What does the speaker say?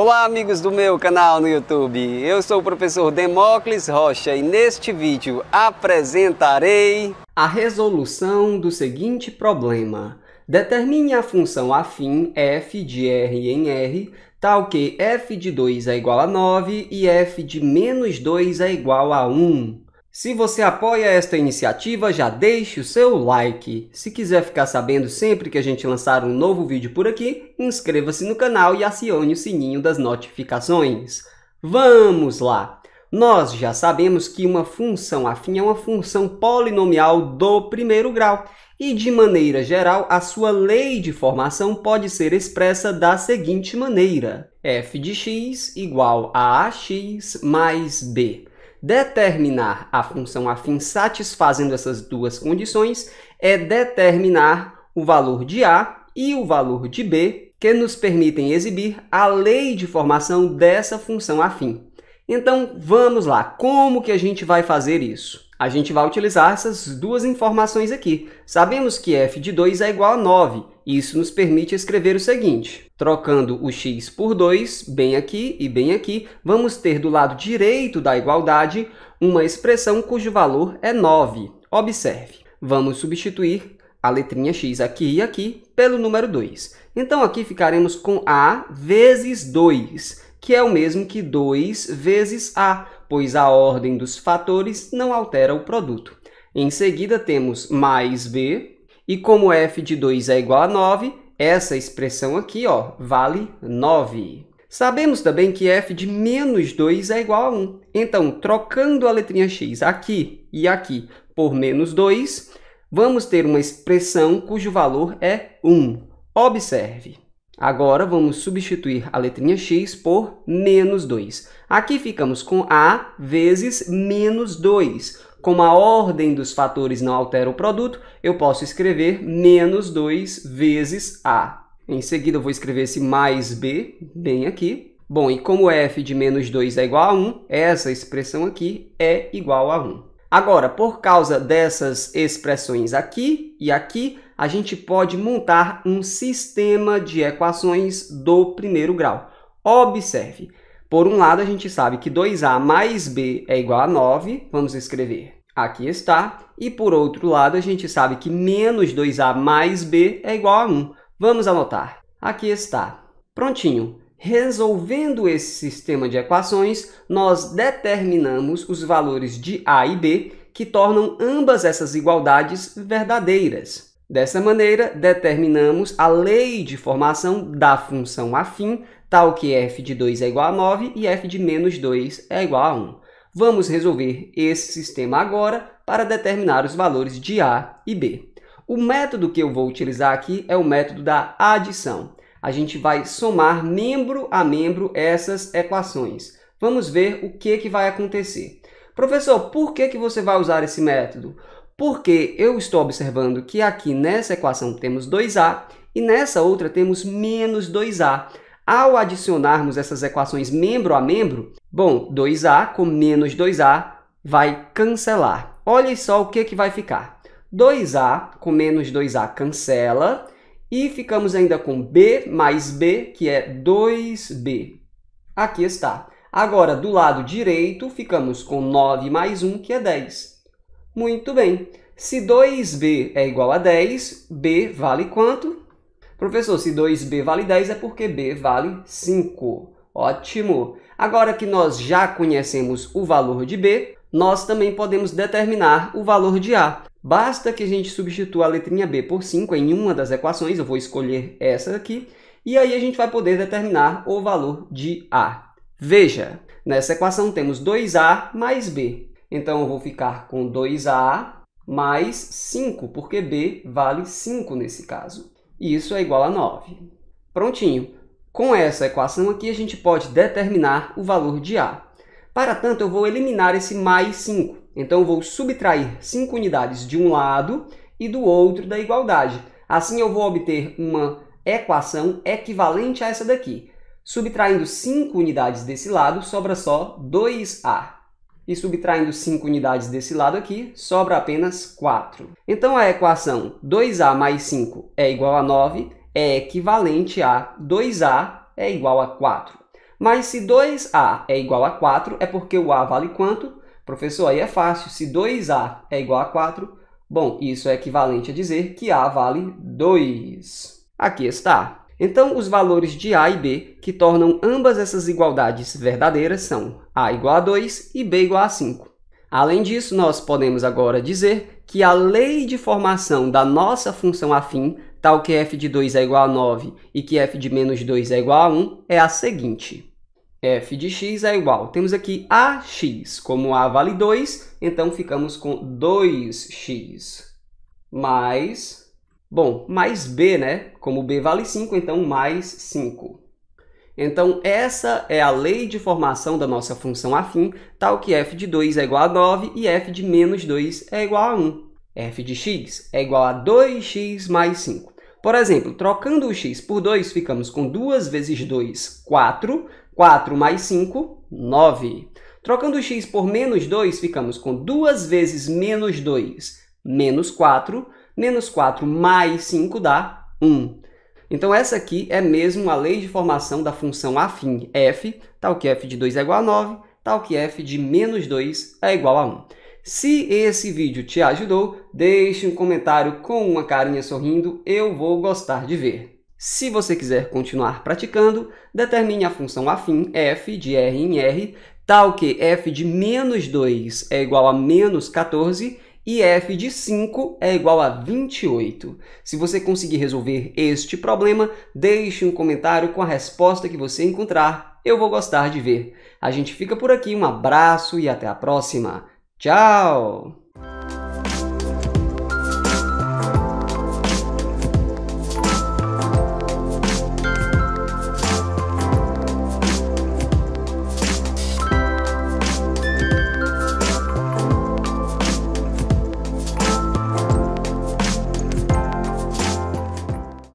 Olá, amigos do meu canal no YouTube. Eu sou o professor Demócles Rocha e neste vídeo apresentarei a resolução do seguinte problema. Determine a função afim f de r em r, tal que f de 2 é igual a 9 e f de menos 2 é igual a 1. Se você apoia esta iniciativa, já deixe o seu like. Se quiser ficar sabendo sempre que a gente lançar um novo vídeo por aqui, inscreva-se no canal e acione o sininho das notificações. Vamos lá! Nós já sabemos que uma função afim é uma função polinomial do primeiro grau e, de maneira geral, a sua lei de formação pode ser expressa da seguinte maneira. f de x igual a ax mais b Determinar a função afim satisfazendo essas duas condições é determinar o valor de A e o valor de B que nos permitem exibir a lei de formação dessa função afim. Então, vamos lá. Como que a gente vai fazer isso? A gente vai utilizar essas duas informações aqui. Sabemos que f de 2 é igual a 9. Isso nos permite escrever o seguinte. Trocando o x por 2, bem aqui e bem aqui, vamos ter do lado direito da igualdade uma expressão cujo valor é 9. Observe. Vamos substituir a letrinha x aqui e aqui pelo número 2. Então, aqui ficaremos com a vezes 2, que é o mesmo que 2 vezes a, pois a ordem dos fatores não altera o produto. Em seguida, temos mais b e como f de 2 é igual a 9, essa expressão aqui ó, vale 9. Sabemos também que f de menos 2 é igual a 1. Então, trocando a letrinha x aqui e aqui por menos 2, vamos ter uma expressão cujo valor é 1. Observe. Agora, vamos substituir a letrinha x por menos 2. Aqui ficamos com a vezes menos 2. Como a ordem dos fatores não altera o produto, eu posso escrever menos 2 vezes A. Em seguida, eu vou escrever esse mais B bem aqui. Bom, e como f de menos 2 é igual a 1, essa expressão aqui é igual a 1. Agora, por causa dessas expressões aqui e aqui, a gente pode montar um sistema de equações do primeiro grau. Observe, por um lado, a gente sabe que 2a mais b é igual a 9, vamos escrever aqui está. E por outro lado, a gente sabe que menos 2a mais b é igual a 1. Vamos anotar. Aqui está. Prontinho. Resolvendo esse sistema de equações, nós determinamos os valores de a e b que tornam ambas essas igualdades verdadeiras. Dessa maneira, determinamos a lei de formação da função afim, tal que f de 2 é igual a 9 e f de menos 2 é igual a 1. Vamos resolver esse sistema agora para determinar os valores de A e B. O método que eu vou utilizar aqui é o método da adição. A gente vai somar membro a membro essas equações. Vamos ver o que, que vai acontecer. Professor, por que, que você vai usar esse método? porque eu estou observando que aqui nessa equação temos 2a e nessa outra temos menos 2a. Ao adicionarmos essas equações membro a membro, bom, 2a com menos 2a vai cancelar. Olhem só o que, que vai ficar. 2a com menos 2a cancela e ficamos ainda com b mais b, que é 2b. Aqui está. Agora, do lado direito, ficamos com 9 mais 1, que é 10. Muito bem. Se 2b é igual a 10, b vale quanto? Professor, se 2b vale 10 é porque b vale 5. Ótimo! Agora que nós já conhecemos o valor de b, nós também podemos determinar o valor de a. Basta que a gente substitua a letrinha b por 5 em uma das equações, eu vou escolher essa aqui, e aí a gente vai poder determinar o valor de a. Veja, nessa equação temos 2a mais b. Então eu vou ficar com 2A mais 5, porque B vale 5 nesse caso. E isso é igual a 9. Prontinho. Com essa equação aqui, a gente pode determinar o valor de A. Para tanto, eu vou eliminar esse mais 5. Então, eu vou subtrair 5 unidades de um lado e do outro da igualdade. Assim, eu vou obter uma equação equivalente a essa daqui. Subtraindo 5 unidades desse lado, sobra só 2A e subtraindo 5 unidades desse lado aqui, sobra apenas 4. Então a equação 2a mais 5 é igual a 9 é equivalente a 2a é igual a 4. Mas se 2a é igual a 4, é porque o a vale quanto? Professor, aí é fácil. Se 2a é igual a 4, bom, isso é equivalente a dizer que a vale 2. Aqui está. Então, os valores de A e B, que tornam ambas essas igualdades verdadeiras, são A igual a 2 e B igual a 5. Além disso, nós podemos agora dizer que a lei de formação da nossa função afim, tal que f de 2 é igual a 9 e que f de menos 2 é igual a 1, é a seguinte. f de x é igual, temos aqui ax, como a vale 2, então ficamos com 2x mais Bom, mais b, né? Como b vale 5, então mais 5. Então, essa é a lei de formação da nossa função afim, tal que f de 2 é igual a 9 e f de menos 2 é igual a 1. f de x é igual a 2x mais 5. Por exemplo, trocando o x por 2, ficamos com 2 vezes 2, 4. 4 mais 5, 9. Trocando o x por menos 2, ficamos com 2 vezes menos 2, menos 4. Menos 4 mais 5 dá 1. Então essa aqui é mesmo a lei de formação da função afim f, tal que f de 2 é igual a 9, tal que f de menos 2 é igual a 1. Se esse vídeo te ajudou, deixe um comentário com uma carinha sorrindo, eu vou gostar de ver. Se você quiser continuar praticando, determine a função afim f de r em r, tal que f de menos 2 é igual a menos 14 e f de 5 é igual a 28. Se você conseguir resolver este problema, deixe um comentário com a resposta que você encontrar. Eu vou gostar de ver. A gente fica por aqui, um abraço e até a próxima. Tchau!